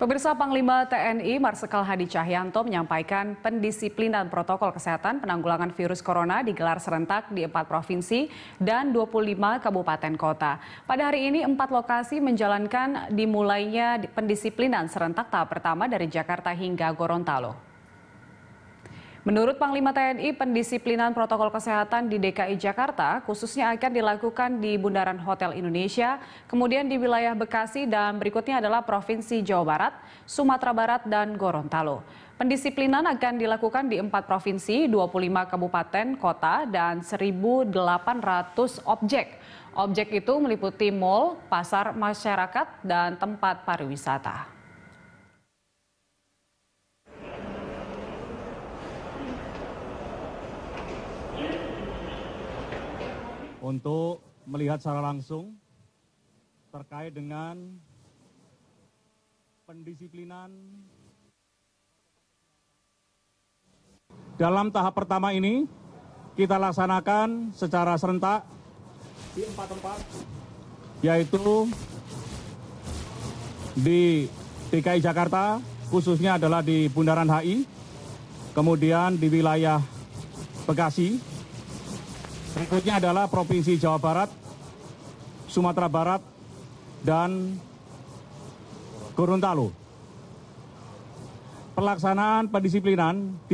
Pemirsa Panglima TNI Marsikal Hadi Cahyanto menyampaikan pendisiplinan protokol kesehatan penanggulangan virus corona digelar serentak di empat provinsi dan 25 kabupaten kota. Pada hari ini empat lokasi menjalankan dimulainya pendisiplinan serentak tahap pertama dari Jakarta hingga Gorontalo. Menurut Panglima TNI, pendisiplinan protokol kesehatan di DKI Jakarta khususnya akan dilakukan di Bundaran Hotel Indonesia, kemudian di wilayah Bekasi dan berikutnya adalah Provinsi Jawa Barat, Sumatera Barat, dan Gorontalo. Pendisiplinan akan dilakukan di empat provinsi, 25 kabupaten, kota, dan 1.800 objek. Objek itu meliputi mal, pasar masyarakat, dan tempat pariwisata. untuk melihat secara langsung terkait dengan pendisiplinan dalam tahap pertama ini kita laksanakan secara serentak di empat tempat yaitu di DKI Jakarta khususnya adalah di Bundaran HI kemudian di wilayah Bekasi Berikutnya adalah Provinsi Jawa Barat, Sumatera Barat, dan Gorontalo. Pelaksanaan pendisiplinan